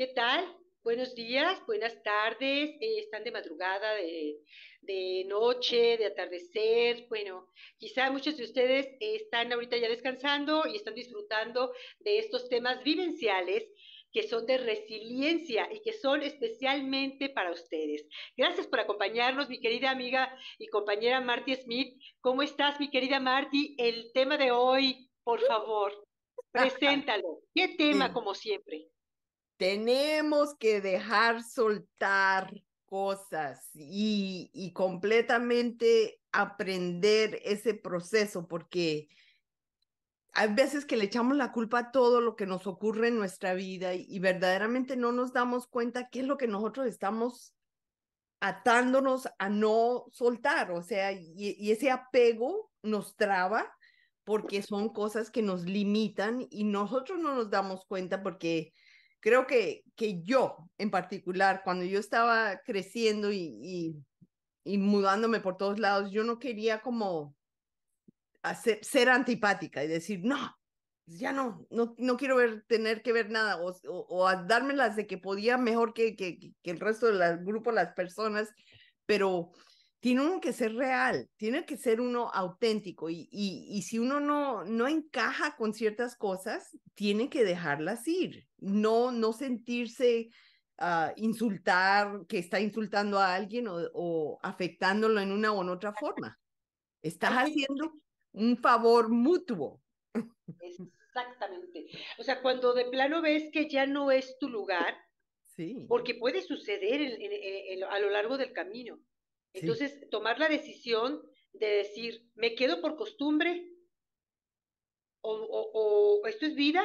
¿Qué tal? Buenos días, buenas tardes, eh, están de madrugada, de, noche, de atardecer. Bueno, quizá muchos de ustedes están ahorita ya descansando y están disfrutando de estos temas vivenciales que son de resiliencia y que son especialmente para ustedes. Gracias por acompañarnos, mi querida amiga y compañera Marty Smith. ¿Cómo estás, mi querida Marty? El tema de hoy, por uh. favor, preséntalo. ¿Qué tema, como siempre? tenemos que dejar soltar cosas y, y completamente aprender ese proceso porque hay veces que le echamos la culpa a todo lo que nos ocurre en nuestra vida y, verdaderamente no nos damos cuenta qué es lo que nosotros estamos atándonos a no soltar, o sea, y, ese apego nos traba porque son cosas que nos limitan y nosotros no nos damos cuenta porque creo que, que yo en particular, cuando yo estaba creciendo y, mudándome por todos lados, yo no quería como hacer, ser antipática y decir, no, ya no, no, no quiero ver, tener que ver nada, o, o, o de que podía mejor que, que el resto del grupo, las personas, pero tiene uno que ser real, tiene que ser uno auténtico y, y, si uno no, no encaja con ciertas cosas, tiene que dejarlas ir, no, no sentirse ah, insultar, que está insultando a alguien o, afectándolo en una o en otra forma. Estás haciendo un favor mutuo. Exactamente. O sea, cuando de plano ves que ya no es tu lugar, sí. porque puede suceder a lo largo del camino. Entonces, tomar la decisión de decir, me quedo por costumbre, o, esto es vida,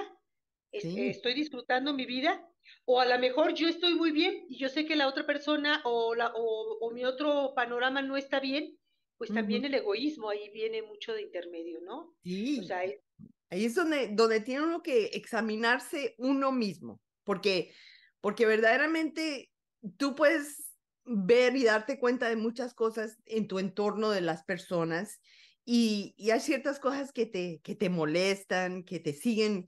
estoy disfrutando mi vida, o a lo mejor yo estoy muy bien y yo sé que la otra persona o, la, o mi otro panorama no está bien, pues también el egoísmo ahí viene mucho de intermedio, ¿no? Sí. Ahí es donde, donde tiene uno que examinarse uno mismo, porque, porque verdaderamente tú puedes ver y darte cuenta de muchas cosas en tu entorno de las personas y, y hay ciertas cosas que te, que te molestan, que te siguen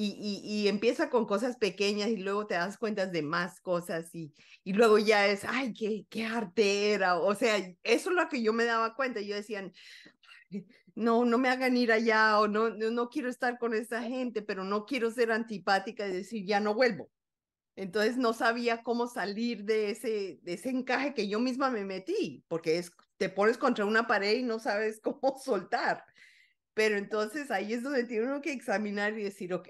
y, empieza con cosas pequeñas y luego te das cuenta de más cosas y, luego ya es, ay, qué, qué arte O sea, eso es lo que yo me daba cuenta. Yo decían, no, no me hagan ir allá o no, no, quiero estar con esta gente, pero no quiero ser antipática y decir, ya no vuelvo. Entonces no sabía cómo salir de ese, encaje que yo misma me metí, porque es, te pones contra una pared y no sabes cómo soltar. Pero entonces ahí es donde tiene uno que examinar y decir, ok,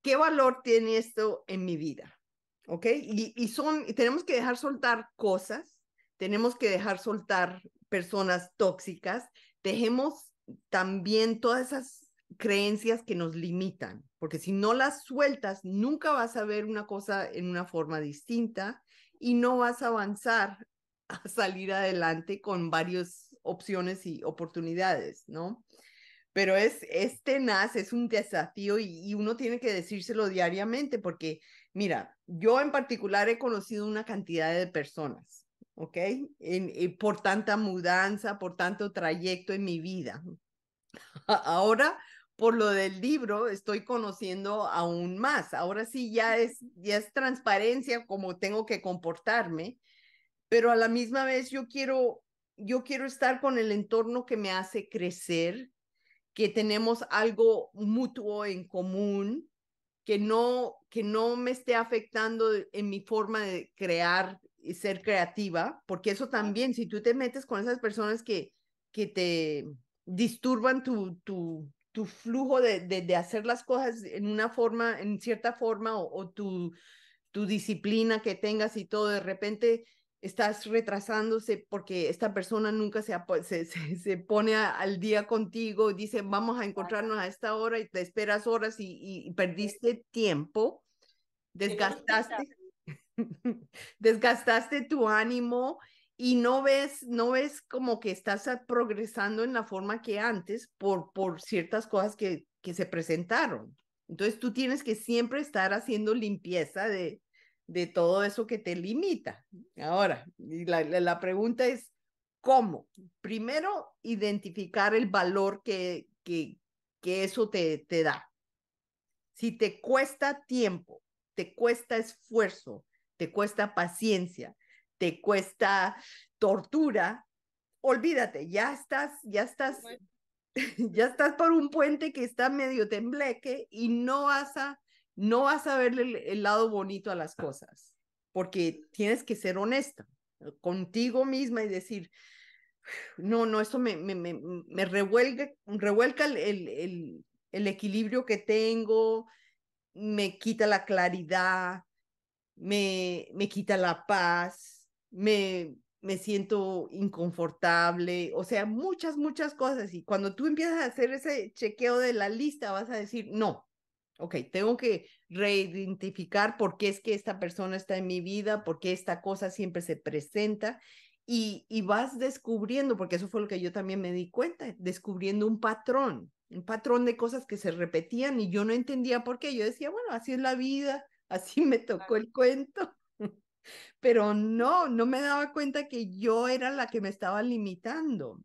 ¿qué valor tiene esto en mi vida? ¿Ok? Y, y son, y tenemos que dejar soltar cosas, tenemos que dejar soltar personas tóxicas, dejemos también todas esas creencias que nos limitan, porque si no las sueltas, nunca vas a ver una cosa en una forma distinta y no vas a avanzar a salir adelante con varias opciones y oportunidades, ¿no? Pero es, este tenaz, es un desafío y, uno tiene que decírselo diariamente porque, mira, yo en particular he conocido una cantidad de personas, ¿ok? Eh, por tanta mudanza, por tanto trayecto en mi vida. Ahora por lo del libro estoy conociendo aún más. Ahora sí ya es, ya es transparencia como tengo que comportarme, pero a la misma vez yo quiero, yo quiero estar con el entorno que me hace crecer, que tenemos algo mutuo en común, que no, que no me esté afectando en mi forma de crear y ser creativa, porque eso también, si tú te metes con esas personas que, que te disturban tu, tu flujo de, hacer las cosas en una forma, en cierta forma, o, tu, tu disciplina que tengas y todo, de repente estás retrasándose porque esta persona nunca se, se, se, pone al día contigo, dice, vamos a encontrarnos a esta hora y te esperas horas y, perdiste tiempo, desgastaste, desgastaste tu ánimo y no ves, no ves como que estás ah, progresando en la forma que antes por, por ciertas cosas que, que se presentaron. Entonces tú tienes que siempre estar haciendo limpieza de, de todo eso que te limita. Ahora, la, pregunta es, ¿cómo? Primero, identificar el valor que, que, que eso te, te da. Si te cuesta tiempo, te cuesta esfuerzo, te cuesta paciencia, te cuesta tortura, olvídate, ya estás, ya estás, ya estás por un puente que está medio tembleque y no vas a, no vas a ver el, lado bonito a las cosas, porque tienes que ser honesta contigo misma y decir, no, no, esto me, me, me, revuelca el, el, el, el, equilibrio que tengo, me quita la claridad, me, me quita la paz, me, me siento inconfortable, o sea, muchas, muchas cosas. Y cuando tú empiezas a hacer ese chequeo de la lista, vas a decir, no, ok, tengo que reidentificar por qué es que esta persona está en mi vida, por qué esta cosa siempre se presenta. Y, y vas descubriendo, porque eso fue lo que yo también me di cuenta, descubriendo un patrón, un patrón de cosas que se repetían y yo no entendía por qué. Yo decía, bueno, así es la vida, así me tocó el cuento. Pero no, no me daba cuenta que yo era la que me estaba limitando.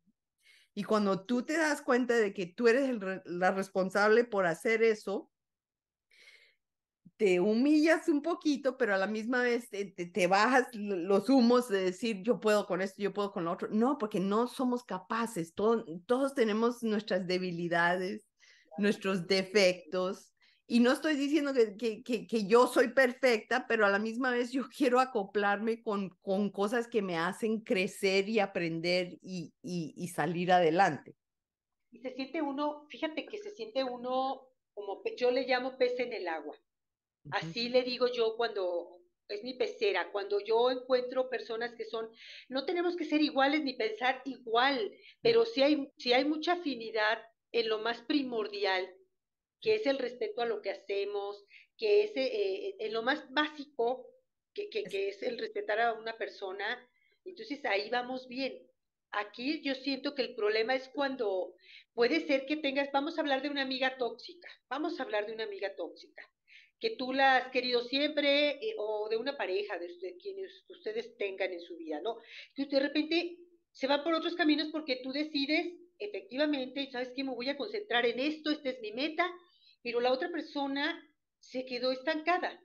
Y cuando tú te das cuenta de que tú eres la responsable por hacer eso, te humillas un poquito, pero a la misma vez te, bajas los humos de decir, yo puedo con esto, yo puedo con lo otro. No, porque no somos capaces. todos tenemos nuestras debilidades, nuestros defectos y no estoy diciendo que, que, que, yo soy perfecta, pero a la misma vez yo quiero acoplarme con, con cosas que me hacen crecer y aprender y, y, salir adelante. Y se siente uno, fíjate que se siente uno como, yo le llamo pez en el agua. Así le digo yo cuando, es mi pecera, cuando yo encuentro personas que son, no tenemos que ser iguales ni pensar igual, pero si hay, sí hay mucha afinidad en lo más primordial que es el respeto a lo que hacemos, que es eh, eh, lo más básico, que, es el respetar a una persona. Entonces ahí vamos bien. Aquí yo siento que el problema es cuando puede ser que tengas, vamos a hablar de una amiga tóxica, vamos a hablar de una amiga tóxica, que tú la has querido siempre eh, o de una pareja, de, quienes ustedes tengan en su vida, ¿no? Que de repente se va por otros caminos porque tú decides efectivamente, sabes que me voy a concentrar en esto, esta es mi meta, pero la otra persona se quedó estancada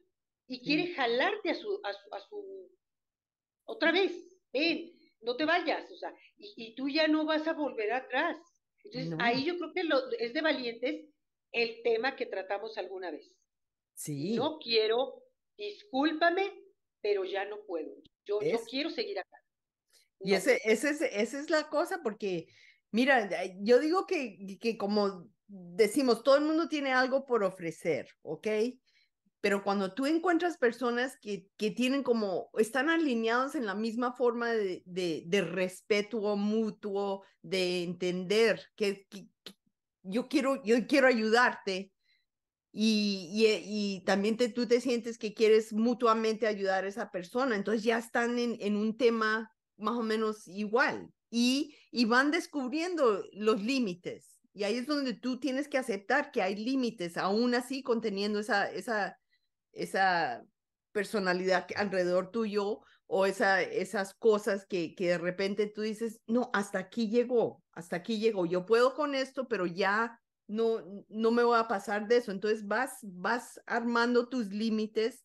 y quiere jalarte a su, a su, otra vez, ven, no te vayas, o sea, y, tú ya no vas a volver atrás. Entonces, ahí yo creo que lo, es de valientes el tema que tratamos alguna vez. Sí. No quiero, discúlpame, pero ya no puedo. Yo, quiero seguir acá. Y ese, ese, esa es la cosa, porque, mira, yo digo que, que como decimos, todo el mundo tiene algo por ofrecer, ¿ok? Pero cuando tú encuentras personas que, que tienen como, están alineados en la misma forma de, de, de respeto mutuo, de entender que, yo, quiero, yo quiero ayudarte y, eh, y, también te, tú te sientes que quieres mutuamente ayudar a esa persona, entonces ya están en, en un tema más o menos igual y, y van descubriendo los límites y ahí es donde tú tienes que aceptar que hay límites, aún así conteniendo esa, esa, esa personalidad alrededor tuyo o esa, esas cosas que, que de repente tú dices, no, hasta aquí llegó, hasta aquí llegó, yo puedo con esto, pero ya no, no me voy a pasar de eso. Entonces vas, vas armando tus límites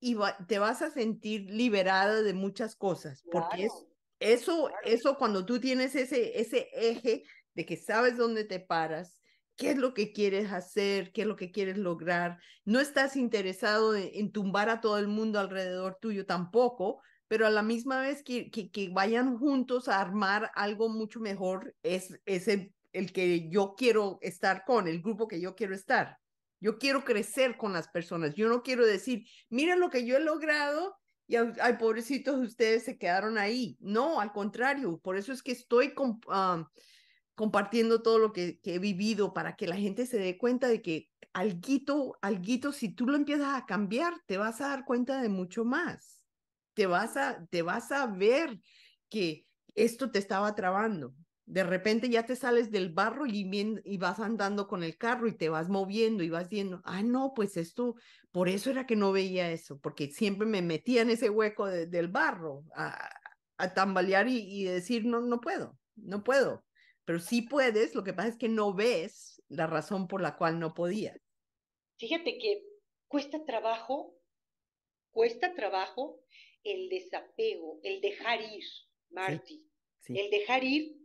y te vas a sentir liberada de muchas cosas, porque es, eso, eso cuando tú tienes ese, ese eje de que sabes dónde te paras, qué es lo que quieres hacer, qué es lo que quieres lograr. No estás interesado en, tumbar a todo el mundo alrededor tuyo tampoco, pero a la misma vez que, que, vayan juntos a armar algo mucho mejor, es, ese el, que yo quiero estar con, el grupo que yo quiero estar. Yo quiero crecer con las personas. Yo no quiero decir, miren lo que yo he logrado y hay pobrecitos, de ustedes se quedaron ahí. No, al contrario, por eso es que estoy con, ah, compartiendo todo lo que, he vivido para que la gente se dé cuenta de que alguito, alguito, si tú lo empiezas a cambiar, te vas a dar cuenta de mucho más. Te vas a, te vas a ver que esto te estaba trabando. De repente ya te sales del barro y, y vas andando con el carro y te vas moviendo y vas viendo ah, no, pues esto, por eso era que no veía eso, porque siempre me metía en ese hueco del barro a, tambalear y decir, no, no puedo, no puedo, pero sí puedes, lo que pasa es que no ves la razón por la cual no podías. Fíjate que cuesta trabajo, cuesta trabajo el desapego, el dejar ir, Marty. El dejar ir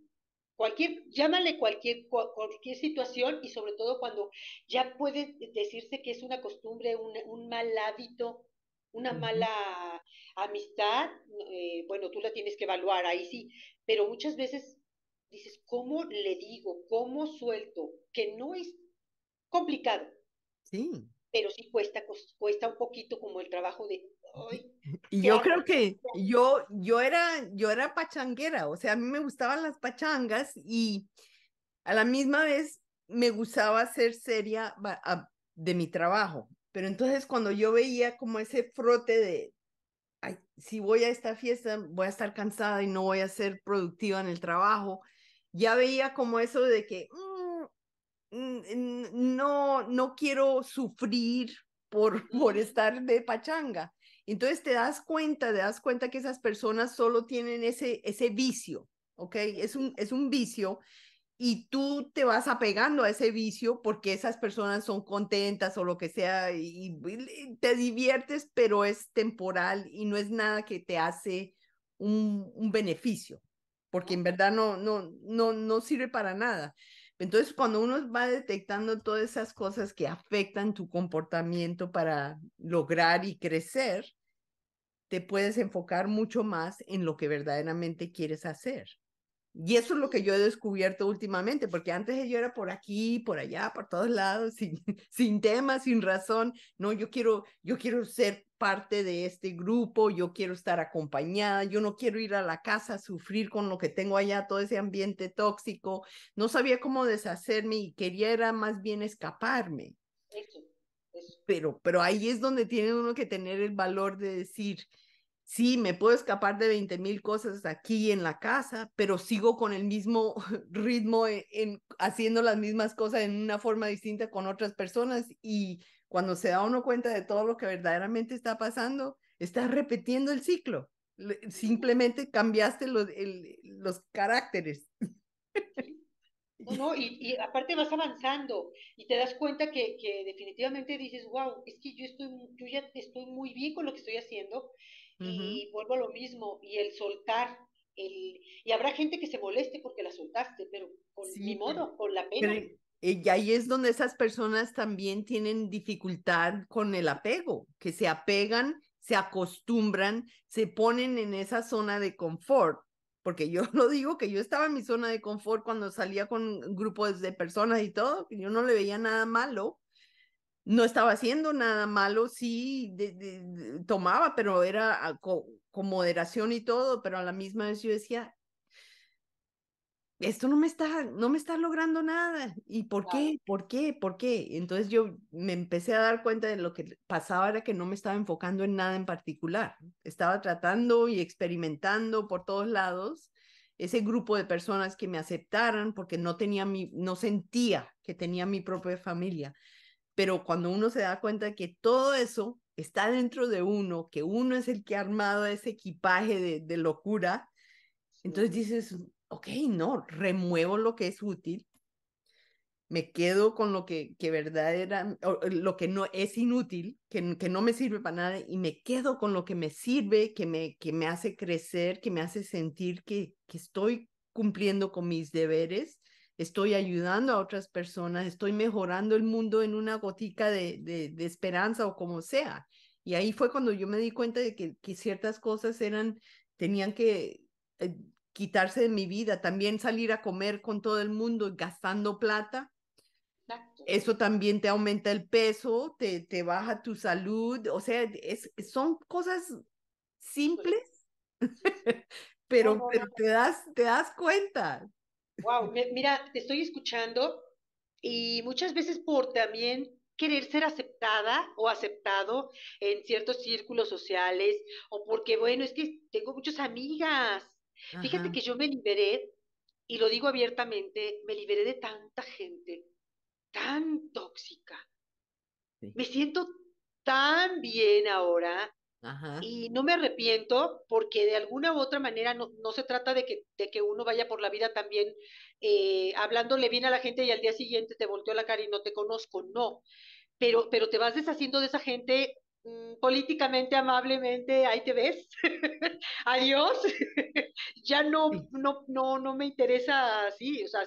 cualquier, llámale cualquier, cualquier situación y sobre todo cuando ya puede decirse que es una costumbre, un, mal hábito, una mala amistad, eh, bueno, tú la tienes que evaluar ahí sí, pero muchas veces dices, ¿cómo le digo? ¿Cómo suelto? Que no es complicado. Sí. Pero sí cuesta, cuesta un poquito como el trabajo de... y yo creo que yo, yo, era, yo era pachanguera, o sea, a mí me gustaban las pachangas y a la misma vez me gustaba ser seria de mi trabajo. Pero entonces cuando yo veía como ese frote de, Ay, si voy a esta fiesta, voy a estar cansada y no voy a ser productiva en el trabajo ya veía como eso de que mm, no, no quiero sufrir por, por estar de pachanga. Entonces te das cuenta, te das cuenta que esas personas solo tienen ese, ese vicio, ¿ok? Es un, es un vicio y tú te vas apegando a ese vicio porque esas personas son contentas o lo que sea y, te diviertes, pero es temporal y no es nada que te hace un beneficio porque en verdad no, no, no, no sirve para nada. Entonces, cuando uno va detectando todas esas cosas que afectan tu comportamiento para lograr y crecer, te puedes enfocar mucho más en lo que verdaderamente quieres hacer. Y eso es lo que yo he descubierto últimamente, porque antes yo era por aquí, por allá, por todos lados, sin, sin tema, sin razón. No, yo quiero, yo quiero ser parte de este grupo, yo quiero estar acompañada, yo no quiero ir a la casa a sufrir con lo que tengo allá, todo ese ambiente tóxico. No sabía cómo deshacerme y quería era más bien escaparme. Pero, pero ahí es donde tiene uno que tener el valor de decir, sí, me puedo escapar de 20 mil cosas aquí en la casa, pero sigo con el mismo ritmo, e, en, haciendo las mismas cosas en una forma distinta con otras personas y cuando se da uno cuenta de todo lo que verdaderamente está pasando, estás repitiendo el ciclo. Simplemente cambiaste los, caracteres. No, y, aparte vas avanzando y te das cuenta que, definitivamente dices, wow, es que yo, estoy, ya estoy muy bien con lo que estoy haciendo y vuelvo a lo mismo y el soltar. El, y habrá gente que se moleste porque la soltaste, pero con mi modo, con la pena. Eh, y ahí es donde esas personas también tienen dificultad con el apego, que se apegan, se acostumbran, se ponen en esa zona de confort. Porque yo lo digo que yo estaba en mi zona de confort cuando salía con grupos de personas y todo, yo no le veía nada malo, no estaba haciendo nada malo, sí tomaba, pero era con moderación y todo, pero a la misma vez yo decía, esto no me está, no me está logrando nada. ¿Y por qué? ¿Por qué? ¿Por qué? Entonces yo me empecé a dar cuenta de lo que pasaba era que no me estaba enfocando en nada en particular. Estaba tratando y experimentando por todos lados ese grupo de personas que me aceptaran porque no tenía mi, no sentía que tenía mi propia familia. Pero cuando uno se da cuenta que todo eso está dentro de uno, que uno es el que ha armado ese equipaje de, de locura, entonces dices, ok, no, remuevo lo que es útil, me quedo con lo que, que verdad era, lo que no es inútil, que, que no me sirve para nada, y me quedo con lo que me sirve, que me, que me hace crecer, que me hace sentir que, que estoy cumpliendo con mis deberes, estoy ayudando a otras personas, estoy mejorando el mundo en una gotica de, de, de esperanza o como sea. Y ahí fue cuando yo me di cuenta de que, que ciertas cosas eran, tenían que, eh, quitarse de mi vida, también salir a comer con todo el mundo gastando plata. Eso también te aumenta el peso, te, te baja tu salud, o sea, es, son cosas simples, pero, te, das, te das cuenta. Wow, mira, te estoy escuchando y muchas veces por también querer ser aceptada o aceptado en ciertos círculos sociales o porque, bueno, es que tengo muchas amigas Fíjate que yo me liberé, y lo digo abiertamente, me liberé de tanta gente tan tóxica. Me siento tan bien ahora y no me arrepiento porque de alguna u otra manera no, no se trata de que, que uno vaya por la vida también eh, hablándole bien a la gente y al día siguiente te volteó la cara y no te conozco, no. Pero, pero te vas deshaciendo de esa gente Mm, políticamente amablemente, ahí te ves, adiós, ya no, no, no, no me interesa así, o sea,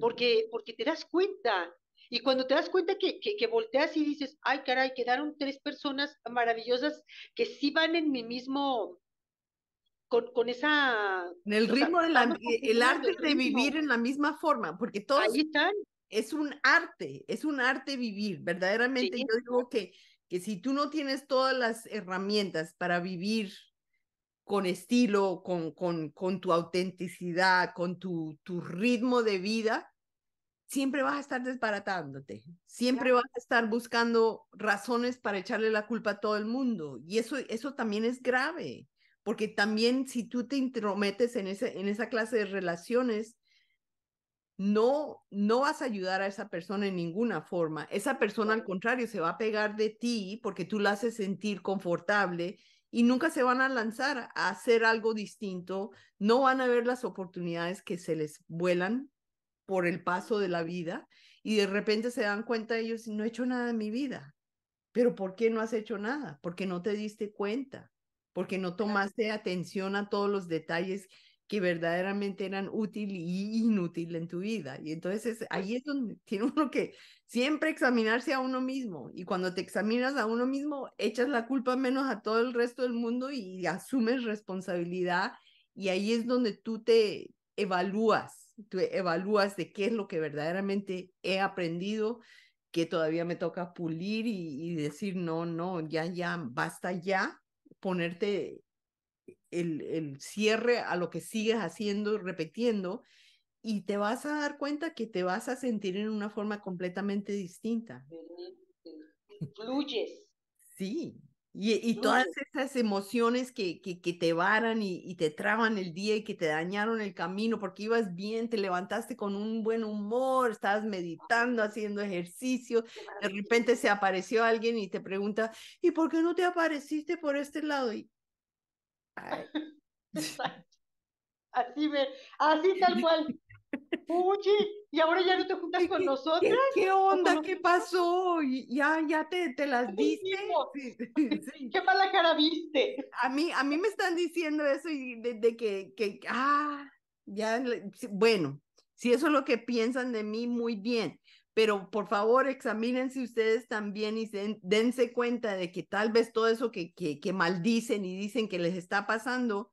porque, porque te das cuenta. Y cuando te das cuenta que, que, que, volteas y dices, ay, caray, quedaron tres personas maravillosas que sí van en mi mismo, con, con esa... En el ritmo, del de la, el arte de vivir en la misma forma, porque todos... están. Es un arte, es un arte vivir, verdaderamente. Yo digo que que si tú no tienes todas las herramientas para vivir con estilo, con, con, con tu autenticidad, con tu, tu ritmo de vida, siempre vas a estar desbaratándote, siempre vas a estar buscando razones para echarle la culpa a todo el mundo. Y eso, eso también es grave, porque también si tú te intrometes en, ese, en esa clase de relaciones, no, no vas a ayudar a esa persona en ninguna forma. Esa persona al contrario se va a pegar de ti porque tú la haces sentir confortable y nunca se van a lanzar a hacer algo distinto. No van a ver las oportunidades que se les vuelan por el paso de la vida y de repente se dan cuenta ellos, no he hecho nada en mi vida. Pero ¿por qué no has hecho nada? Porque no te diste cuenta, porque no tomaste atención a todos los detalles que verdaderamente eran útil y inútil en tu vida. Y entonces ahí es donde tiene uno que siempre examinarse a uno mismo. Y cuando te examinas a uno mismo, echas la culpa menos a todo el resto del mundo y asumes responsabilidad. Y ahí es donde tú te evalúas, tú evalúas de qué es lo que verdaderamente he aprendido, que todavía me toca pulir y, y decir, no, no, ya, ya, basta ya, ponerte el, el cierre a lo que sigues haciendo repitiendo y te vas a dar cuenta que te vas a sentir en una forma completamente distinta. Fluyes. Sí, y, y todas esas emociones que, que, te varan y, y, te traban el día y que te dañaron el camino porque ibas bien, te levantaste con un buen humor, estabas meditando, haciendo ejercicio, de repente se apareció alguien y te pregunta, ¿y por qué no te apareciste por este lado? Y así me, así tal cual. y ahora ya no te juntas con nosotras. ¿Qué, onda? ¿Qué pasó? Ya, ya te, las diste. Qué mala cara viste. A mí, a mí me están diciendo eso y de, que, que, ah, ya, bueno, si eso es lo que piensan de mí, muy bien pero por favor examínense ustedes también y dense cuenta de que tal vez todo eso que, que, maldicen y dicen que les está pasando,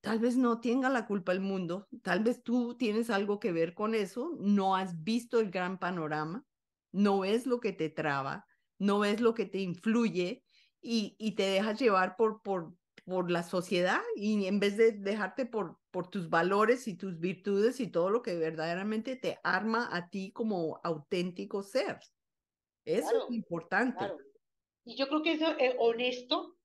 tal vez no tenga la culpa el mundo, tal vez tú tienes algo que ver con eso, no has visto el gran panorama, no es lo que te traba, no ves lo que te influye y, te dejas llevar por, por, por la sociedad y en vez de dejarte por, por tus valores y tus virtudes y todo lo que verdaderamente te arma a ti como auténtico ser. Eso es importante. Y yo creo que eso es eh, honesto,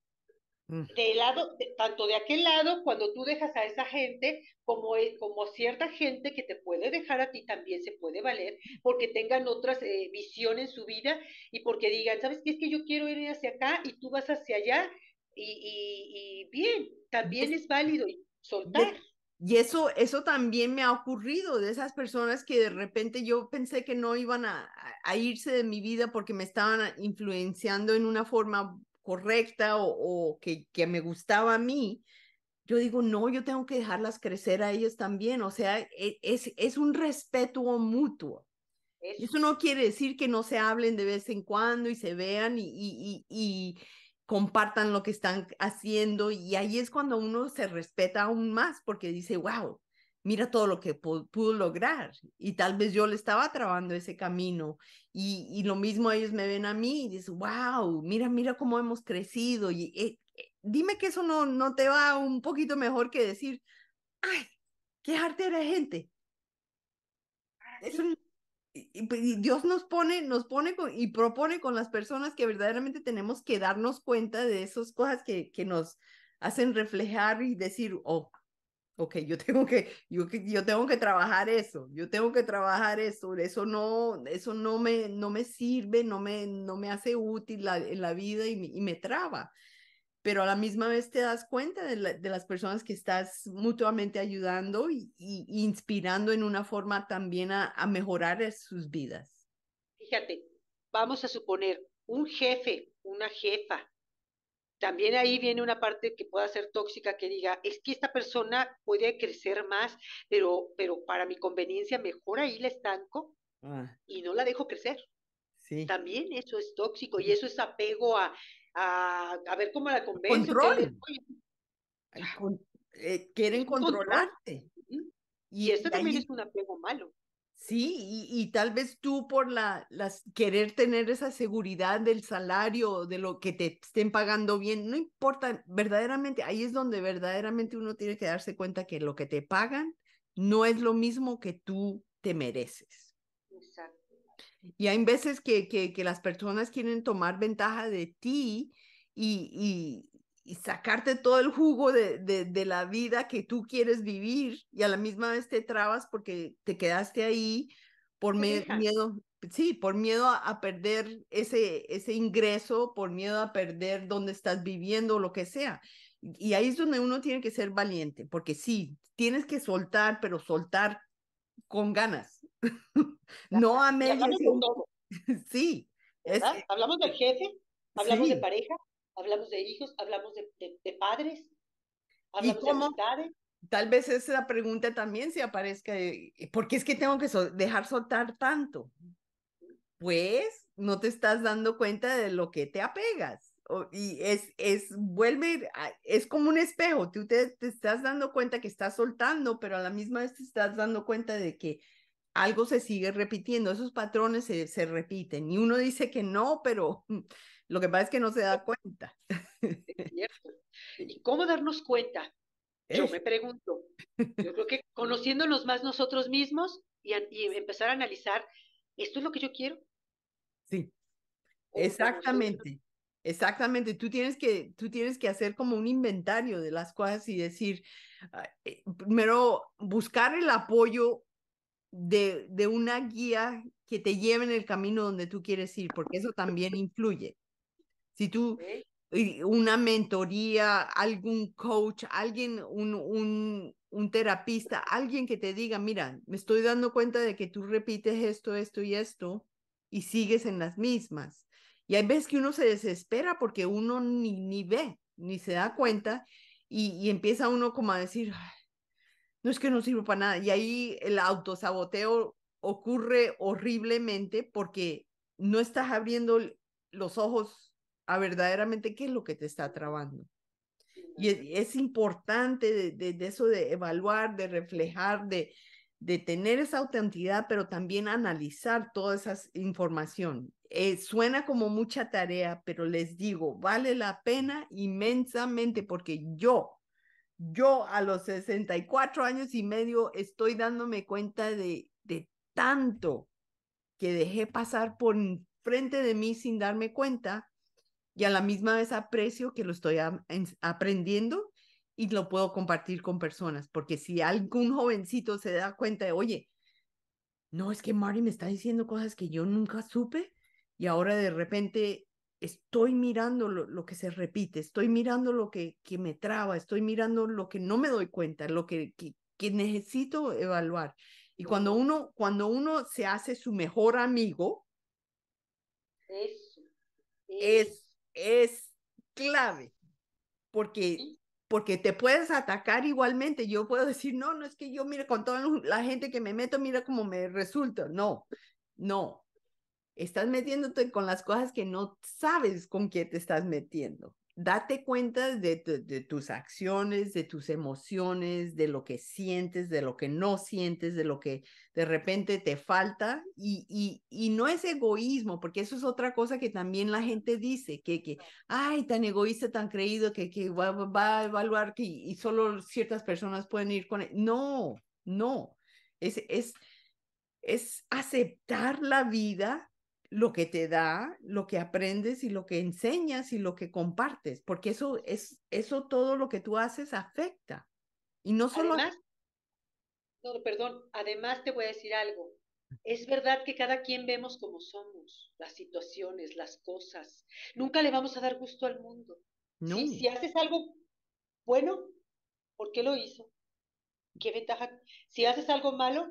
mm. de lado, tanto de aquel lado, cuando tú dejas a esa gente, como, e, como cierta gente que te puede dejar a ti también se puede valer, porque tengan otras eh, visiones en su vida y porque digan, ¿sabes qué? Es que yo quiero ir hacia acá y tú vas hacia allá y, bien, también pues es válido soltar. Y eso, eso también me ha ocurrido de esas personas que de repente yo pensé que no iban a, a irse de mi vida porque me estaban influenciando en una forma correcta o, que, que, me gustaba a mí. Yo digo, no, yo tengo que dejarlas crecer a ellos también. O sea, e, es, es un respeto mutuo. Eso. no quiere decir que no se hablen de vez en cuando y se vean y compartan lo que están haciendo y ahí es cuando uno se respeta aún más porque dice, wow, mira todo lo que pudo lograr y tal vez yo le estaba trabando ese camino y, lo mismo ellos me ven a mí y dicen, wow, mira, mira cómo hemos crecido y eh, eh, dime que eso no, no te va un poquito mejor que decir, ay, qué arte era gente. Ah, eso, pues, y Dios nos pone, nos pone y propone con las personas que verdaderamente tenemos que darnos cuenta de esas cosas que, nos hacen reflejar y decir, oh, ok, yo tengo que, yo, tengo que trabajar eso, yo tengo que trabajar eso, eso no, eso no me, no me sirve, no me, no me hace útil en la vida y me, y me traba pero a la misma vez te das cuenta de, las personas que estás mutuamente ayudando y, inspirando en una forma también a, mejorar sus vidas. Fíjate, vamos a suponer un jefe, una jefa. También ahí viene una parte que pueda ser tóxica que diga, es que esta persona puede crecer más, pero, para mi conveniencia mejor ahí la estanco ah. y no la dejo crecer. También eso es tóxico y eso es apego a, a, ver cómo la convence. Control. Eh, quieren controlarte. Y, esto también es un apego malo. Sí, y, y, tal vez tú por la, las, querer tener esa seguridad del salario, de lo que te estén pagando bien, no importa, verdaderamente, ahí es donde verdaderamente uno tiene que darse cuenta que lo que te pagan no es lo mismo que tú te mereces. Exacto. Y hay veces que, las personas quieren tomar ventaja de ti y, sacarte todo el jugo de, la vida que tú quieres vivir y a la misma vez te trabas porque te quedaste ahí por miedo, sí, por miedo a, perder ese, ese ingreso, por miedo a perder donde estás viviendo o lo que sea. Y ahí es donde uno tiene que ser valiente, porque sí, tienes que soltar, pero soltar con ganas, no medio. sí. Hablamos del jefe, hablamos de pareja, hablamos de hijos, hablamos de, padres, de Tal vez esa pregunta también se aparezca, eh, porque es que tengo que dejar soltar tanto? Pues no te estás dando cuenta de lo que te apegas. y es, es, vuelve, es como un espejo, tú te, te, estás dando cuenta que estás soltando, pero a la misma vez te estás dando cuenta de que algo se sigue repitiendo, esos patrones se, repiten y uno dice que no, pero lo que pasa es que no se da cuenta. ¿Y cómo darnos cuenta? Yo me pregunto. Yo creo que conociéndonos más nosotros mismos y, empezar a analizar, ¿esto es lo que yo quiero? Sí, exactamente. Exactamente, tú tienes, que, tú tienes que hacer como un inventario de las cosas y decir, ah, eh, primero, buscar el apoyo de, una guía que te lleve en el camino donde tú quieres ir, porque eso también influye. Si tú, una mentoría, algún coach, alguien, un, un, un terapista, alguien que te diga, mira, me estoy dando cuenta de que tú repites esto, esto y esto, y sigues en las mismas. Y hay veces que uno se desespera porque uno ni, ni ve, ni se da cuenta, y, y empieza uno como a decir, no es que no sirva para nada. Y ahí el autosaboteo ocurre horriblemente porque no estás abriendo los ojos a verdaderamente qué es lo que te está trabando. Y es, importante de, eso de evaluar, de reflejar, de, de tener esa autenticidad, pero también analizar toda esa información. Eh, suena como mucha tarea, pero les digo, vale la pena inmensamente porque yo yo a los 64 años y medio estoy dándome cuenta de, de tanto que dejé pasar por frente de mí sin darme cuenta y a la misma vez aprecio que lo estoy aprendiendo y lo puedo compartir con personas, porque si algún jovencito se da cuenta de, oye, no, es que Mari me está diciendo cosas que yo nunca supe y ahora de repente estoy mirando lo, que se repite, estoy mirando lo que, que, me traba, estoy mirando lo que no me doy cuenta, lo que, que, necesito evaluar. Y cuando uno, cuando uno se hace su mejor amigo, es, es, clave, porque, porque te puedes atacar igualmente. Yo puedo decir, no, no es que yo, mire, con toda la gente que me meto, mira cómo me resulta. No, no, Estás metiéndote con las cosas que no sabes con qué te estás metiendo. Date cuenta de, tus acciones, de tus emociones, de lo que sientes, de lo que no sientes, de lo que de repente te falta. Y, no es egoísmo, porque eso es otra cosa que también la gente dice, que, que ay, tan egoísta, tan creído, que, que va, a evaluar que, y solo ciertas personas pueden ir con él. E-". No, no. Es, es, es aceptar la vida lo que te da, lo que aprendes y lo que enseñas y lo que compartes, porque eso es eso todo lo que tú haces afecta. Y no solo además, no, perdón, además te voy a decir algo. Es verdad que cada quien vemos como somos, las situaciones, las cosas. Nunca le vamos a dar gusto al mundo. Si, si haces algo bueno, ¿por qué lo hizo? ¿Qué ventaja? Si haces algo malo,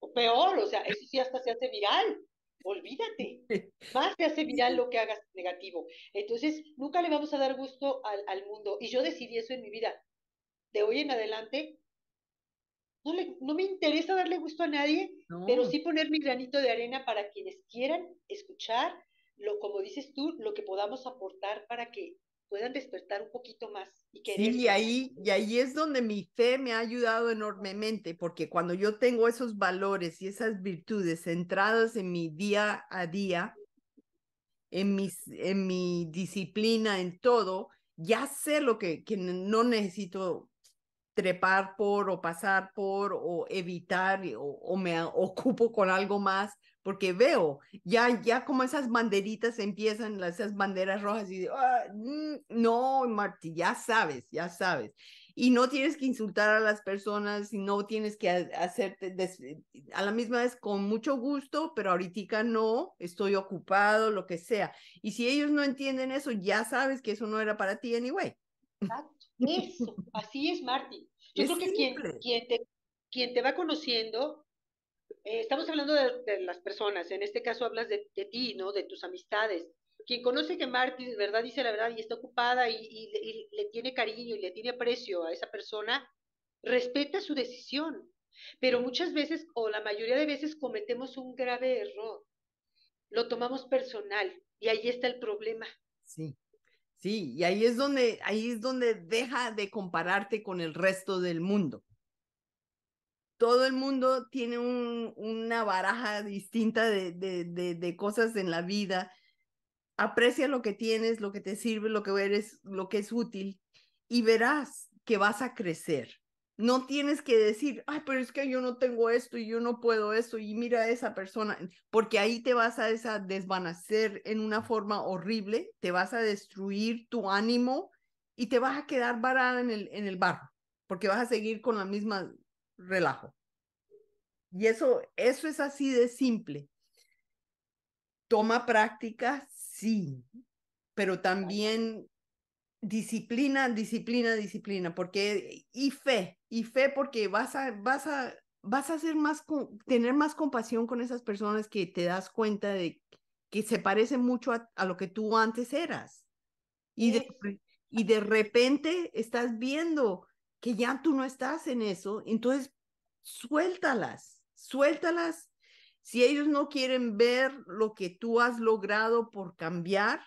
o peor, o sea, eso sí hasta se hace viral olvídate, más se hace viral lo que hagas negativo. Entonces, nunca le vamos a dar gusto al, mundo. Y yo decidí eso en mi vida. De hoy en adelante, no, me interesa darle gusto a nadie, pero sí poner mi granito de arena para quienes quieran escuchar, lo, como dices tú, lo que podamos aportar para que puedan despertar un poquito más y querer. y ahí, y ahí es donde mi fe me ha ayudado enormemente, porque cuando yo tengo esos valores y esas virtudes centradas en mi día a día, en, mis, en mi disciplina, en todo, ya sé lo que, no necesito trepar por o pasar por o evitar o me ocupo con algo más porque veo ya, ya como esas banderitas empiezan, esas banderas rojas y digo, ah, mm, no, Marti, ya sabes, ya sabes. Y no tienes que insultar a las personas, no tienes que hacerte, a la misma vez con mucho gusto, pero ahorita no, estoy ocupado, lo que sea. Y si ellos no entienden eso, ya sabes que eso no era para ti anyway. Eso, así es, Marti. Yo creo que quien, quien, te, quien te va conociendo eh, estamos hablando de, las personas, en este caso hablas de, ti, ¿no? De tus amistades. Quien conoce que Marty verdad dice la verdad y está ocupada y, y le tiene cariño y le tiene aprecio a esa persona, respeta su decisión. Pero muchas veces, o la mayoría de veces, cometemos un grave error. Lo tomamos personal y ahí está el problema. Sí. Sí, y ahí es donde ahí es donde deja de compararte con el resto del mundo todo el mundo tiene una baraja distinta de, cosas en la vida. Aprecia lo que tienes, lo que te sirve, lo que eres, lo que es útil y verás que vas a crecer. No tienes que decir, ay, pero es que yo no tengo esto y yo no puedo esto y mira a esa persona, porque ahí te vas a esa desvanecer en una forma horrible, te vas a destruir tu ánimo y te vas a quedar varada en el, en el barro, porque vas a seguir con la misma relajo. Y eso, eso es así de simple. Toma práctica, sí, pero también disciplina, disciplina, disciplina, porque y fe, y fe porque vas a, vas a, vas a hacer más, tener más compasión con esas personas que te das cuenta de que se parece mucho a, lo que tú antes eras. Y de, y de repente estás viendo que ya tú no estás en eso, entonces suéltalas, suéltalas. Si ellos no quieren ver lo que tú has logrado por cambiar,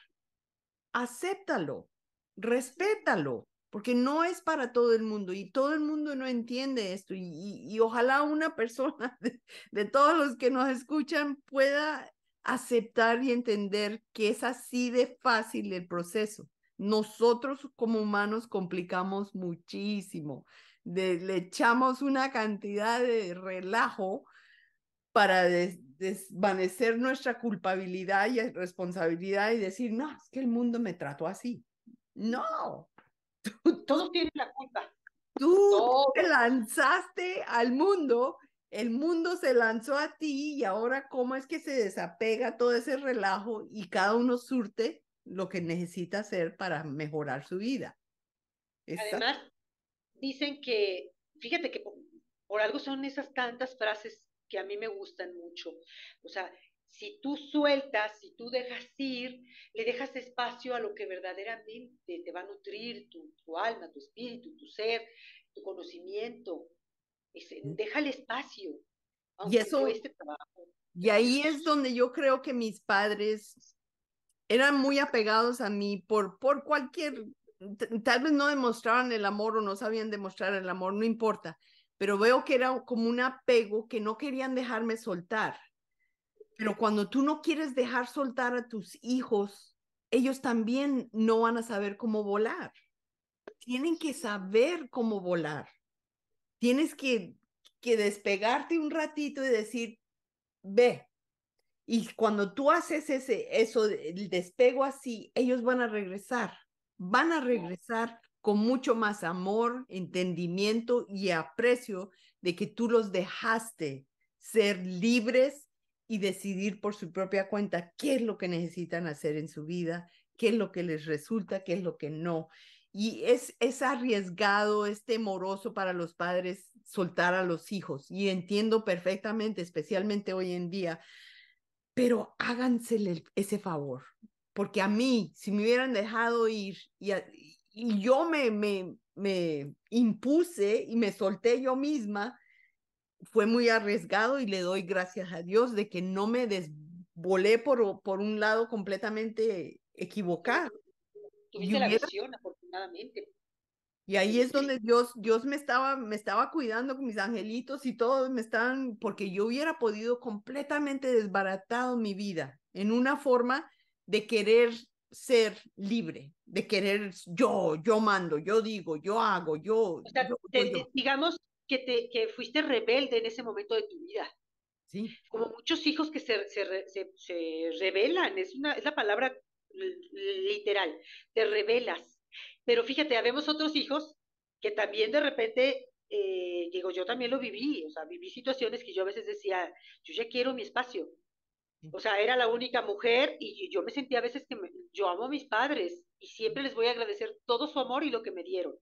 acéptalo, respétalo, porque no es para todo el mundo y todo el mundo no entiende esto y, ojalá una persona de, todos los que nos escuchan pueda aceptar y entender que es así de fácil el proceso nosotros como humanos complicamos muchísimo, le echamos una cantidad de relajo para desvanecer nuestra culpabilidad y responsabilidad y decir, no, es que el mundo me trató así. No. Tú, Todos tienen la culpa. Tú te lanzaste al mundo, el mundo se lanzó a ti y ahora cómo es que se desapega todo ese relajo y cada uno surte lo que necesita hacer para mejorar su vida. Además, dicen que, fíjate que por, algo son esas tantas frases que a mí me gustan mucho. O sea, si tú sueltas, si tú dejas ir, le dejas espacio a lo que verdaderamente te va a nutrir tu, alma, tu espíritu, tu ser, tu conocimiento. Es, deja el espacio. Y eso. Este Y ahí es donde yo creo que mis padres eran muy apegados a mí por, por cualquier, tal vez no demostraban el amor o no sabían demostrar el amor, no importa, pero veo que era como un apego que no querían dejarme soltar. Pero cuando tú no quieres dejar soltar a tus hijos, ellos también no van a saber cómo volar. Tienen que saber cómo volar. Tienes que, que despegarte un ratito y decir, ve, y cuando tú haces ese, eso, el despego así, ellos van a regresar, van a regresar con mucho más amor, entendimiento y aprecio de que tú los dejaste ser libres y decidir por su propia cuenta qué es lo que necesitan hacer en su vida, qué es lo que les resulta, qué es lo que no. Y es, es arriesgado, es temoroso para los padres soltar a los hijos. Y entiendo perfectamente, especialmente hoy en día, pero hágansele ese favor, porque a mí, si me hubieran dejado ir y, yo me, me, impuse y me solté yo misma, fue muy arriesgado y le doy gracias a Dios de que no me desvolé por, por un lado completamente equivocado. Tuviste la visión, afortunadamente. Y ahí es donde Dios, Dios me, estaba, me estaba cuidando con mis angelitos y todos me estaban, porque yo hubiera podido completamente desbaratado mi vida en una forma de querer ser libre, de querer yo, yo mando, yo digo, yo hago, yo. O sea, digamos que, te, que fuiste rebelde en ese momento de tu vida. Sí. Como muchos hijos que se, se, se, se rebelan, es, una, es la palabra literal, te rebelas pero fíjate, habemos otros hijos que también de repente, eh, digo, yo también lo viví, o sea, viví situaciones que yo a veces decía, yo ya quiero mi espacio. O sea, era la única mujer y yo me sentía a veces que yo amo a mis padres y siempre les voy a agradecer todo su amor y lo que me dieron,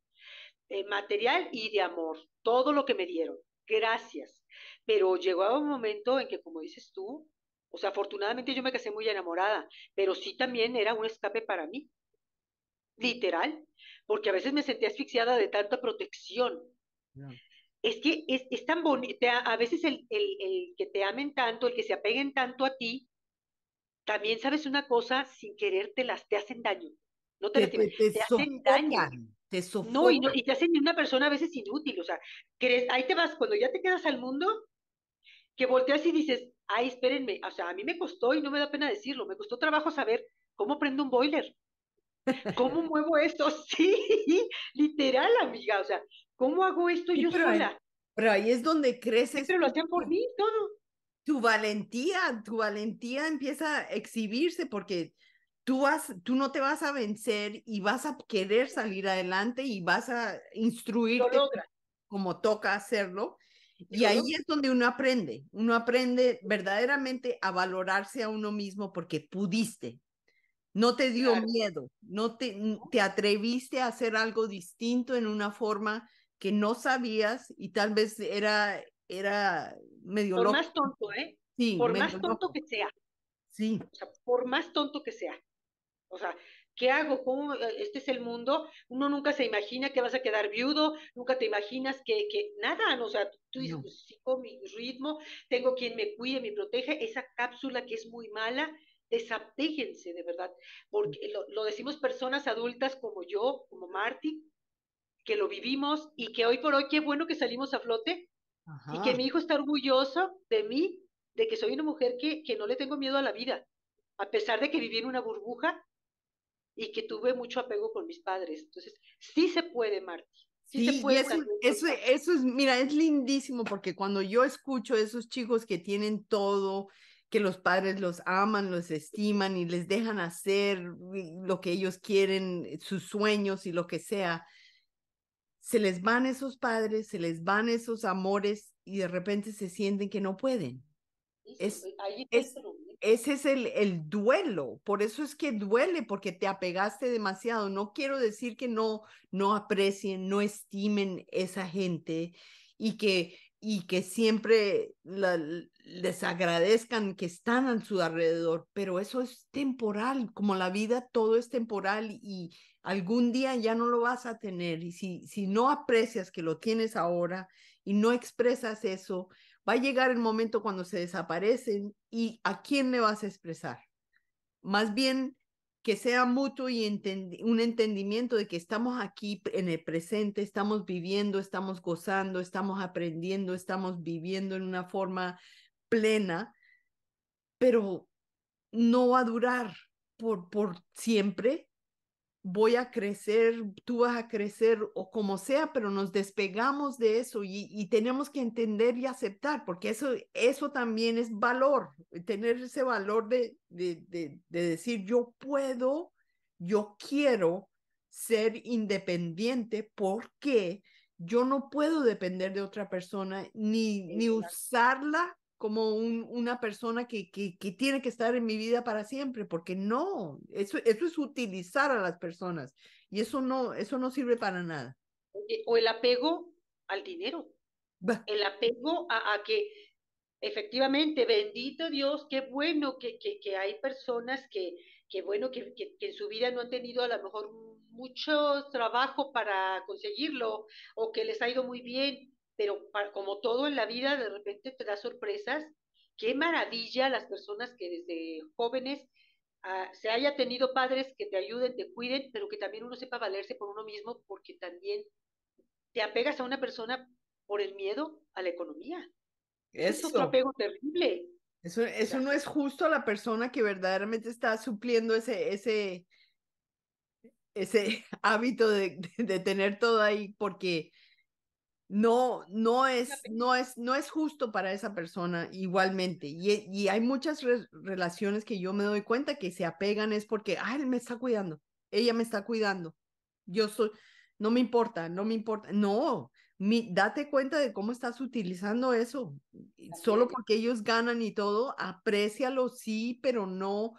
eh, material y de amor, todo lo que me dieron. Gracias. Pero llegó a un momento en que, como dices tú, o sea, afortunadamente yo me casé muy enamorada, pero sí también era un escape para mí literal, porque a veces me sentía asfixiada de tanta protección. Es que es, tan bonito, a veces el, el, que te amen tanto, el que se apeguen tanto a ti, también sabes una cosa, sin querer te las te hacen daño. No te, te, te, hacen daño. Te sofocan. No, y te hacen una persona a veces inútil. O sea, crees, ahí te vas, cuando ya te quedas al mundo, que volteas y dices, ay, espérenme, o sea, a mí me costó y no me da pena decirlo, me costó trabajo saber cómo prendo un boiler. ¿Cómo muevo esto? Sí, literal, amiga. O sea, ¿cómo hago esto yo pero sola? pero ahí es donde crece. Pero lo hacían por mí, todo. Tu valentía, tu valentía empieza a exhibirse porque tú, vas, tú no te vas a vencer y vas a querer salir adelante y vas a instruirte como toca hacerlo. Y ahí es donde uno aprende, uno aprende verdaderamente a valorarse a uno mismo porque pudiste, no te dio miedo, no te, te atreviste a hacer algo distinto en una forma que no sabías y tal vez era, era medio Por más tonto, ¿eh? Sí, por más tonto que sea. Sí. O sea, por más tonto que sea. O sea, ¿qué hago? ¿Cómo? Eh, este es el mundo. Uno nunca se imagina que vas a quedar viudo, nunca te imaginas que, nada, o sea, tú dices, pues, con mi ritmo, tengo quien me cuide, me protege, esa cápsula que es muy mala, desapéguense de verdad, porque lo, lo, decimos personas adultas como yo, como Marty, que lo vivimos y que hoy por hoy qué bueno que salimos a flote y que mi hijo está orgulloso de mí, de que soy una mujer que, que no le tengo miedo a la vida, a pesar de que viví en una burbuja y que tuve mucho apego con mis padres. Entonces, sí se puede, Marty. Sí, se puede eso, eso, eso, es, mira, es lindísimo porque cuando yo escucho esos chicos que tienen todo que los padres los aman, los estiman y les dejan hacer lo que ellos quieren, eh, sus sueños y lo que sea. Se les van esos padres, se les van esos amores y de repente se sienten que no pueden. ese es el, el duelo, por eso es que duele, porque te apegaste demasiado. No quiero decir que no, no aprecien, no estimen esa gente y que y que siempre les agradezcan que están a su alrededor, pero eso es temporal, como la vida todo es temporal y algún día ya no lo vas a tener y si, si no aprecias que lo tienes ahora y no expresas eso, va a llegar el momento cuando se desaparecen y a quién le vas a expresar. Más bien, que sea mutuo y un entendimiento de que estamos aquí en el presente, estamos viviendo, estamos gozando, estamos aprendiendo, estamos viviendo en una forma plena, pero no va a durar por, por siempre voy a crecer, tú vas a crecer o como sea, pero nos despegamos de eso y, tenemos que entender y aceptar, porque eso, eso también es valor, tener ese valor de, de decir yo puedo, yo quiero ser independiente porque yo no puedo depender de otra persona ni, ni usarla como un, una persona que, que, tiene que estar en mi vida para siempre, porque no, eso, eso es utilizar a las personas y eso no, eso no sirve para nada. O el apego al dinero, el apego a, a, que efectivamente, bendito Dios, qué bueno que, que, que hay personas que, que bueno, que, que, en su vida no han tenido a lo mejor mucho trabajo para conseguirlo o que les ha ido muy bien pero como todo en la vida, de repente te da sorpresas. Qué maravilla las personas que desde jóvenes ah, se haya tenido padres que te ayuden, te cuiden, pero que también uno sepa valerse por uno mismo, porque también te apegas a una persona por el miedo a la economía. Eso. Es otro apego terrible. Eso, eso no es justo a la persona que verdaderamente está supliendo ese, ese, ese hábito de tener todo ahí, porque no, no es, no es, no es justo para esa persona igualmente. Y, e, y hay muchas relaciones que yo me doy cuenta que se apegan es porque, ah, él me está cuidando, ella me está cuidando, yo soy, no me importa, no me importa, no, mi, date cuenta de cómo estás utilizando eso, solo porque ellos ganan y todo, aprécialo, sí, pero no,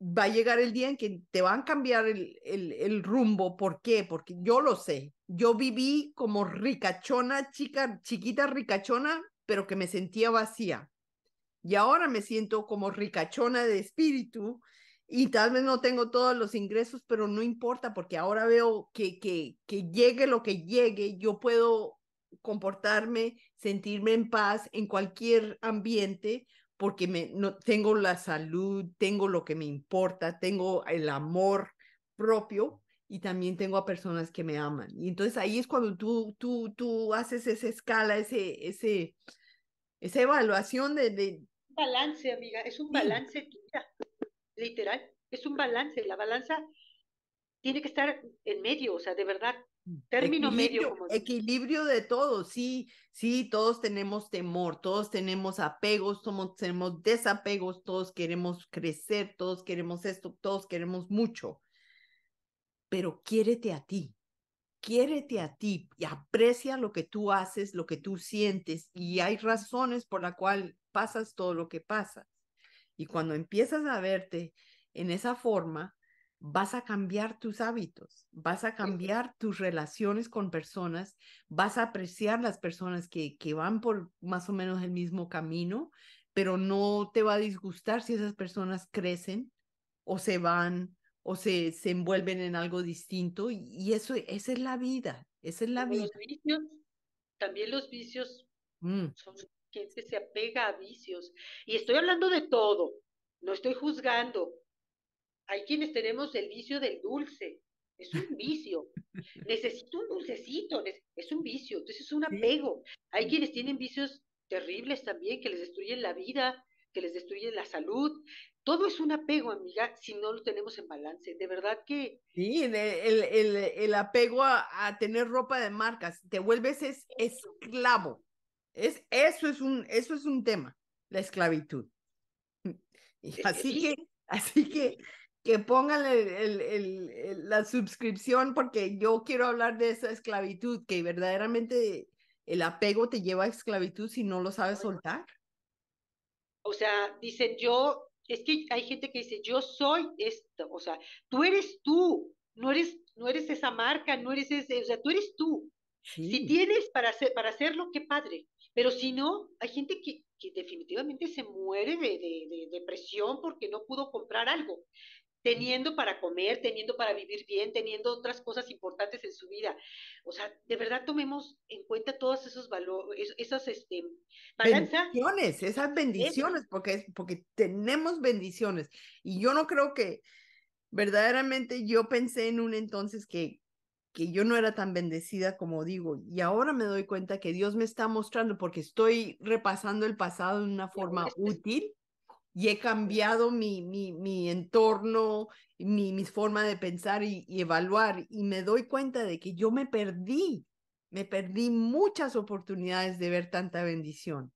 va a llegar el día en que te van a cambiar el, el, el, rumbo. ¿Por qué? Porque yo lo sé. Yo viví como ricachona, chica, chiquita ricachona, pero que me sentía vacía. Y ahora me siento como ricachona de espíritu y tal vez no tengo todos los ingresos, pero no importa porque ahora veo que, que, que llegue lo que llegue, yo puedo comportarme, sentirme en paz en cualquier ambiente porque me, no, tengo la salud, tengo lo que me importa, tengo el amor propio y también tengo a personas que me aman. Y entonces ahí es cuando tú, tú, tú haces esa escala, ese, ese, esa evaluación de... de... Balance, amiga, es un balance, literal, es un balance. La balanza tiene que estar en medio, o sea, de verdad, Término medio. Equilibrio de todos, sí, sí, todos tenemos temor, todos tenemos apegos, todos tenemos desapegos, todos queremos crecer, todos queremos esto, todos queremos mucho. Pero quiérete a ti, quiérete a ti y aprecia lo que tú haces, lo que tú sientes y hay razones por la cual pasas todo lo que pasas. Y cuando empiezas a verte en esa forma, vas a cambiar tus hábitos, vas a cambiar tus relaciones con personas, vas a apreciar las personas que, que van por más o menos el mismo camino, pero no te va a disgustar si esas personas crecen o se van o se, se envuelven en algo distinto y, eso, esa es la vida, esa es la vida. también los vicios mm. son gente que se apega a vicios y estoy hablando de todo, no estoy juzgando, hay quienes tenemos el vicio del dulce. Es un vicio. Necesito un dulcecito. Es un vicio. Entonces es un apego. Hay quienes tienen vicios terribles también que les destruyen la vida, que les destruyen la salud. Todo es un apego, amiga, si no lo tenemos en balance. De verdad que... Sí, el, apego a, tener ropa de marcas. Te vuelves es, esclavo. Es, eso, es un, eso es un tema, la esclavitud. Así que, así que que pongan el, la suscripción porque yo quiero hablar de esa esclavitud, que verdaderamente el apego te lleva a esclavitud si no lo sabes soltar. O sea, dicen yo, es que hay gente que dice, yo soy esto, o sea, tú eres tú, no eres, no eres esa marca, no eres ese, o sea, tú eres tú. Si tienes para, hacer, para hacerlo, qué padre. Pero si no, hay gente que, definitivamente se muere de, depresión porque no pudo comprar algo teniendo para comer, teniendo para vivir bien, teniendo otras cosas importantes en su vida. O sea, de verdad tomemos en cuenta todos esos valores, esas este, Bendiciones, esas bendiciones, porque, es, porque tenemos bendiciones. Y yo no creo que, verdaderamente yo pensé en un entonces que, que yo no era tan bendecida como digo, y ahora me doy cuenta que Dios me está mostrando porque estoy repasando el pasado de una forma útil y he cambiado mi, mi, entorno, mi, forma de pensar y, evaluar y me doy cuenta de que yo me perdí, me perdí muchas oportunidades de ver tanta bendición.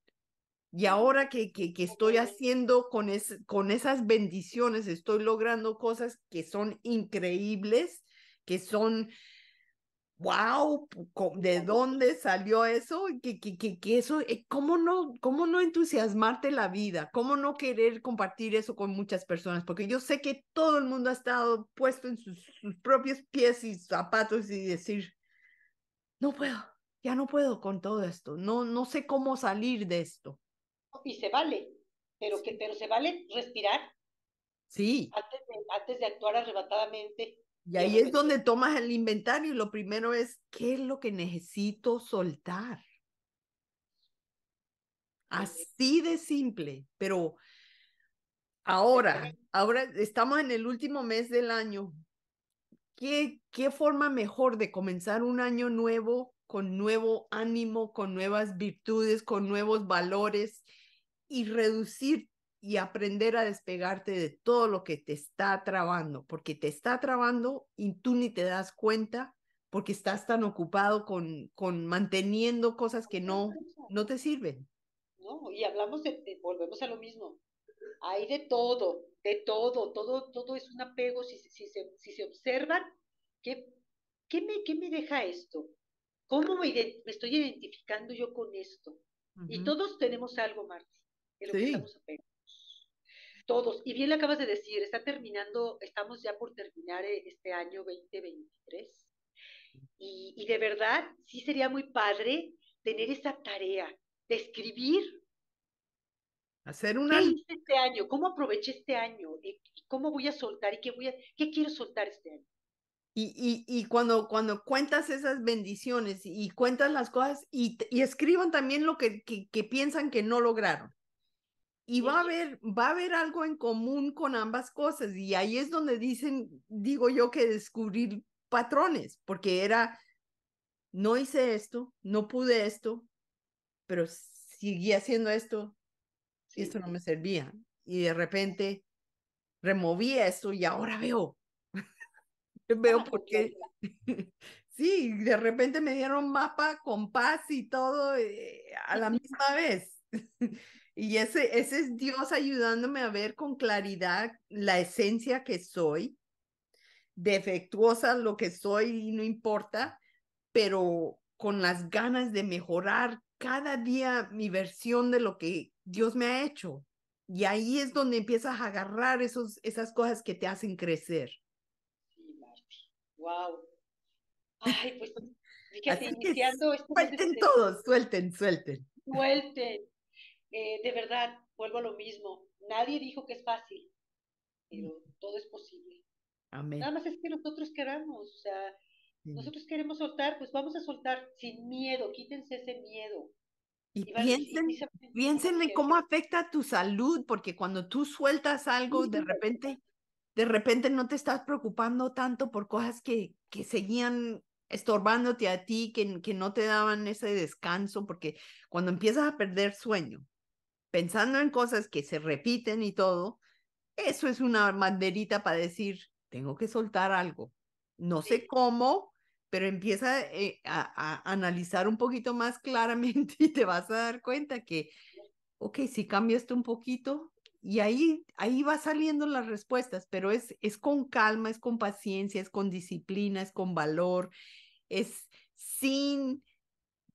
Y ahora que, que, estoy haciendo con, es, con esas bendiciones, estoy logrando cosas que son increíbles, que son wow, ¿de dónde salió eso? Que, que, que, eso, eh, ¿cómo no, ¿cómo no entusiasmarte la vida? ¿Cómo no querer compartir eso con muchas personas? Porque yo sé que todo el mundo ha estado puesto en sus, propios pies y zapatos y decir, no puedo, ya no puedo con todo esto, no, no sé cómo salir de esto. Y se vale, pero, que, pero se vale respirar. Sí. Antes de, antes de actuar arrebatadamente y ahí es donde tomas el inventario y lo primero es, ¿qué es lo que necesito soltar? Así de simple, pero ahora, ahora estamos en el último mes del año. ¿Qué, qué forma mejor de comenzar un año nuevo con nuevo ánimo, con nuevas virtudes, con nuevos valores y reducir y aprender a despegarte de todo lo que te está trabando, porque te está trabando y tú ni te das cuenta porque estás tan ocupado con, con manteniendo cosas que no, no te sirven. No, y hablamos de, volvemos a lo mismo. Hay de todo, de todo, todo, todo es un apego. Si, se, observan, ¿qué, me, me deja esto? ¿Cómo me, estoy identificando yo con esto? Y todos tenemos algo, más. de lo que estamos apegados todos. Y bien le acabas de decir, está terminando, estamos ya por terminar eh, este año 2023. Y, de verdad, sí sería muy padre tener esa tarea de escribir. Hacer una... ¿Qué hice este año? ¿Cómo aproveché este año? ¿Cómo voy a soltar? ¿Y qué, voy a, qué quiero soltar este año? Y, y, cuando, cuando cuentas esas bendiciones y cuentas las cosas y, escriban también lo que, que, piensan que no lograron y va a haber, va a haber algo en común con ambas cosas. Y ahí es donde dicen, digo yo, que descubrir patrones, porque era, no hice esto, no pude esto, pero seguí haciendo esto y esto no me servía. Y de repente removí esto y ahora veo. veo por qué. sí, de repente me dieron mapa, compás y todo eh, a la misma vez. Y ese, ese es Dios ayudándome a ver con claridad la esencia que soy, defectuosa lo que soy y no importa, pero con las ganas de mejorar cada día mi versión de lo que Dios me ha hecho. Y ahí es donde empiezas a agarrar esos, esas cosas que te hacen crecer. Sí, Wow. Ay, pues suelten todos, suelten, suelten. Suelten. Eh, de verdad, vuelvo a lo mismo, nadie dijo que es fácil, pero todo es posible. Nada más es que nosotros queramos, nosotros queremos soltar, pues vamos a soltar sin miedo, quítense ese miedo. Y, piensen, en cómo afecta tu salud, porque cuando tú sueltas algo, de repente, de repente no te estás preocupando tanto por cosas que, que seguían estorbándote a ti, que, que no te daban ese descanso, porque cuando empiezas a perder sueño, pensando en cosas que se repiten y todo, eso es una banderita para decir, tengo que soltar algo. No sé cómo, pero empieza eh, a, analizar un poquito más claramente y te vas a dar cuenta que, ok, si cambiaste un poquito, y ahí, ahí va saliendo las respuestas, pero es, es con calma, es con paciencia, es con disciplina, es con valor, es sin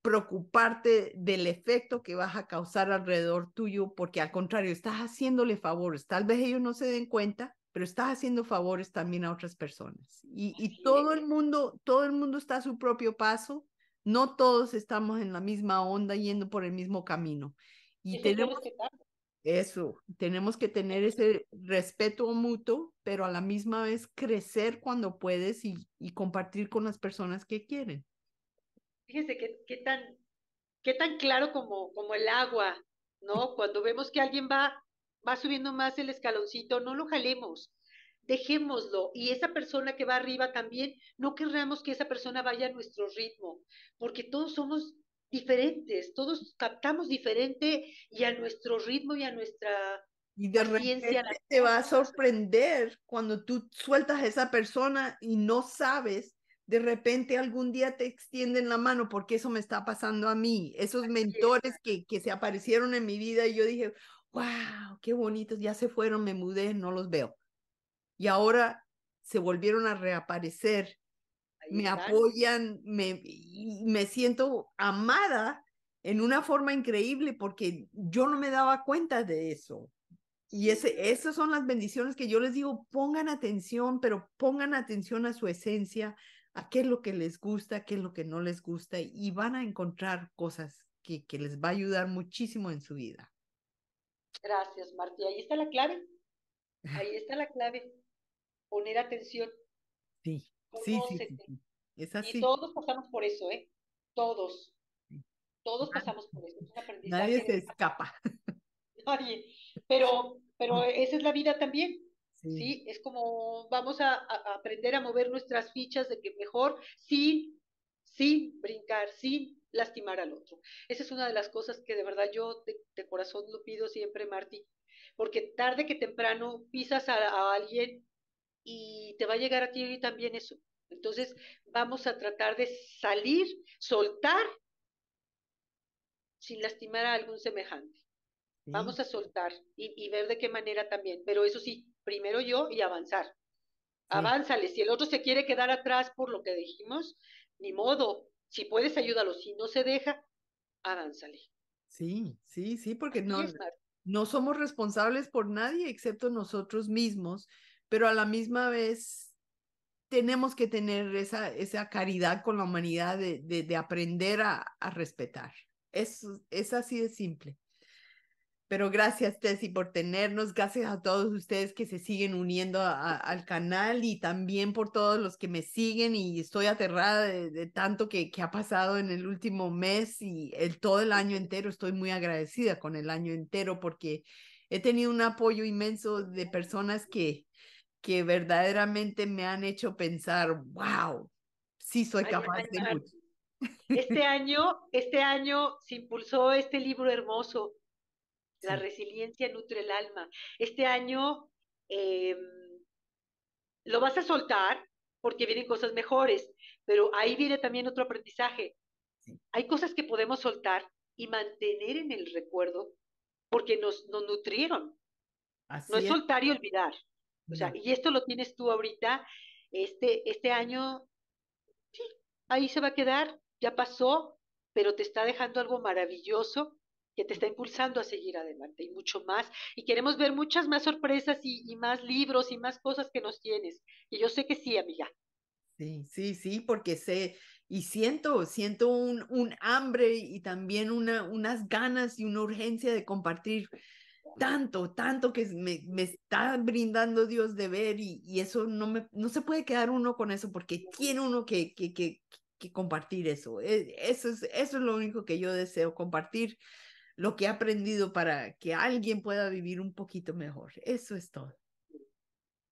preocuparte del efecto que vas a causar alrededor tuyo, porque al contrario, estás haciéndole favores. Tal vez ellos no se den cuenta, pero estás haciendo favores también a otras personas. Y, todo el mundo, todo el mundo está a su propio paso. No todos estamos en la misma onda yendo por el mismo camino. Y tenemos que eso, tenemos que tener ese respeto mutuo, pero a la misma vez crecer cuando puedes y compartir con las personas que quieren. Fíjese qué, tan, qué tan claro como, como el agua, ¿no? Cuando vemos que alguien va, va subiendo más el escaloncito, no lo jalemos, dejémoslo. Y esa persona que va arriba también, no querramos que esa persona vaya a nuestro ritmo, porque todos somos diferentes, todos captamos diferente y a nuestro ritmo y a nuestra y de repente te va a sorprender cuando tú sueltas a esa persona y no sabes de repente algún día te extienden la mano porque eso me está pasando a mí. Esos mentores que, que se aparecieron en mi vida y yo dije, wow, qué bonitos, ya se fueron, me mudé, no los veo. Y ahora se volvieron a reaparecer, me apoyan, me, me siento amada en una forma increíble porque yo no me daba cuenta de eso. Y ese, esas son las bendiciones que yo les digo, pongan atención, pero pongan atención a su esencia, a qué es lo que les gusta, qué es lo que no les gusta y van a encontrar cosas que, les va a ayudar muchísimo en su vida. Gracias, Martí. Ahí está la clave. Ahí está la clave. Poner atención. Sí, sí, sí, Es así. Y todos pasamos por eso, ¿eh? Todos. Todos pasamos por eso. Nadie se escapa. Nadie. Pero, pero esa es la vida también sí. Es como vamos a, aprender a mover nuestras fichas de que mejor sin, sin brincar, sin lastimar al otro. Esa es una de las cosas que de verdad yo de, corazón lo pido siempre, Marti, porque tarde que temprano pisas a, alguien y te va a llegar a ti también eso. Entonces vamos a tratar de salir, soltar, sin lastimar a algún semejante. Vamos a soltar y, ver de qué manera también, pero eso sí, primero yo y avanzar. Avánzale, si el otro se quiere quedar atrás por lo que dijimos, ni modo, si puedes ayúdalo, si no se deja, avánzale. Sí, sí, sí, porque no, no somos responsables por nadie excepto nosotros mismos, pero a la misma vez tenemos que tener esa, esa caridad con la humanidad de, de, de aprender a, a respetar. Es, es así de simple. Pero gracias, y por tenernos. Gracias a todos ustedes que se siguen uniendo al canal y también por todos los que me siguen. Y estoy aterrada de, tanto que, ha pasado en el último mes y el, todo el año entero. Estoy muy agradecida con el año entero porque he tenido un apoyo inmenso de personas que, que verdaderamente me han hecho pensar, wow, sí soy capaz de mucho. Este año, este año se impulsó este libro hermoso la resiliencia nutre el alma. Este año em, lo vas a soltar porque vienen cosas mejores, pero ahí viene también otro aprendizaje. Hay cosas que podemos soltar y mantener en el recuerdo porque nos, nos nutrieron. no es, soltar y olvidar. O sea, y esto lo tienes tú ahorita, este, este año, sí, ahí se va a quedar, ya pasó, pero te está dejando algo maravilloso que te está impulsando a seguir adelante y mucho más. Y queremos ver muchas más sorpresas y, y más libros y más cosas que nos tienes. Y yo sé que sí, amiga. Sí, sí, sí, porque sé y siento, siento un, un hambre y también una, unas ganas y una urgencia de compartir tanto, tanto que me, me está brindando Dios de ver y, y, eso no, me, no se puede quedar uno con eso porque tiene uno que, que, que, compartir eso. E, eso es, eso es lo único que yo deseo compartir lo que he aprendido para que alguien pueda vivir un poquito mejor. Eso es todo.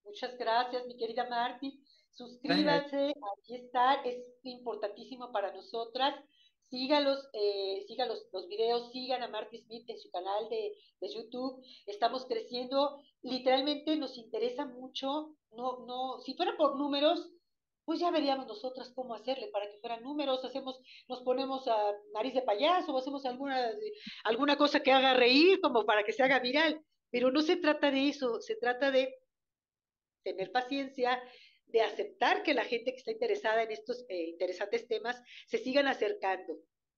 Muchas gracias, mi querida Marti. Suscríbanse, aquí está es importantísimo para nosotras. Sígalos, eh, sígalos los videos, sigan a Marty Smith en su canal de, YouTube. Estamos creciendo, literalmente nos interesa mucho. No, no, si fuera por números, pues ya veríamos nosotras cómo hacerle para que fueran números, hacemos, nos ponemos a nariz de payaso, hacemos alguna, alguna cosa que haga reír, como para que se haga viral. Pero no se trata de eso, se trata de tener paciencia, de aceptar que la gente que está interesada en estos eh, interesantes temas se sigan acercando.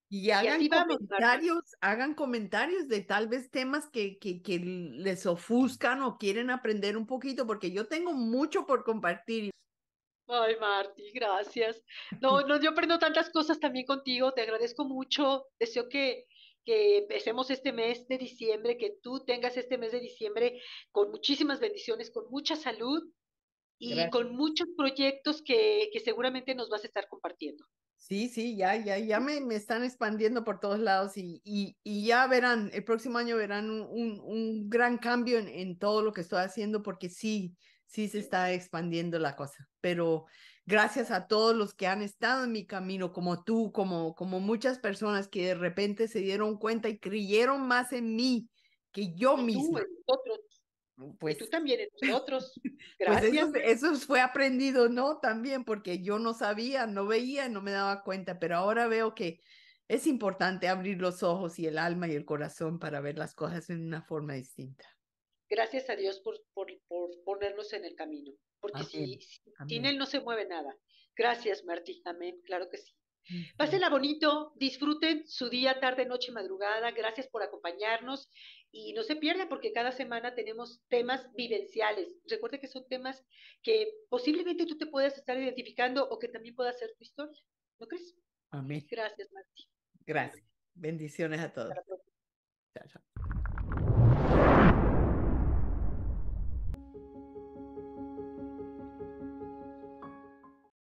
Y hagan comentarios, hagan comentarios de tal vez temas que, que les ofuscan o quieren aprender un poquito, porque yo tengo mucho por compartir. Ay, Marti, gracias. No, no, yo aprendo tantas cosas también contigo, te agradezco mucho. Deseo que, que empecemos este mes de diciembre, que tú tengas este mes de diciembre con muchísimas bendiciones, con mucha salud y con muchos proyectos que, que, seguramente nos vas a estar compartiendo. Sí, sí, ya, ya, ya me, me están expandiendo por todos lados y, y, y, ya verán, el próximo año verán un, un, un gran cambio en, en todo lo que estoy haciendo porque sí, sí se está expandiendo la cosa, pero gracias a todos los que han estado en mi camino, como tú, como, como muchas personas que de repente se dieron cuenta y creyeron más en mí que yo y misma. en nosotros, mm, pues tú también, nosotros. Pues gracias. eso, eso, fue aprendido, ¿no? También, porque yo no sabía, no veía, no me daba cuenta, pero ahora veo que es importante abrir los ojos y el alma y el corazón para ver las cosas en una forma distinta gracias a Dios por, por, por ponernos en el camino, porque si, sin Él no se mueve nada. Gracias, Martí. Amén, claro que sí. Pásenla bonito, disfruten su día, tarde, noche, madrugada. Gracias por acompañarnos y no se pierdan porque cada semana tenemos temas vivenciales. Recuerde que son temas que posiblemente tú te puedas estar identificando o que también pueda ser tu historia. ¿No crees? Amén. Gracias, Martí. Gracias. Bendiciones a todos. Hasta Chao, chao.